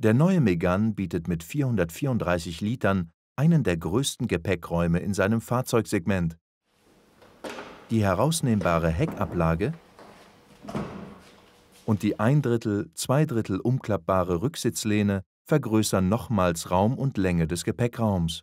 Der neue Megan bietet mit 434 Litern einen der größten Gepäckräume in seinem Fahrzeugsegment. Die herausnehmbare Heckablage und die ein Drittel, zwei Drittel umklappbare Rücksitzlehne vergrößern nochmals Raum und Länge des Gepäckraums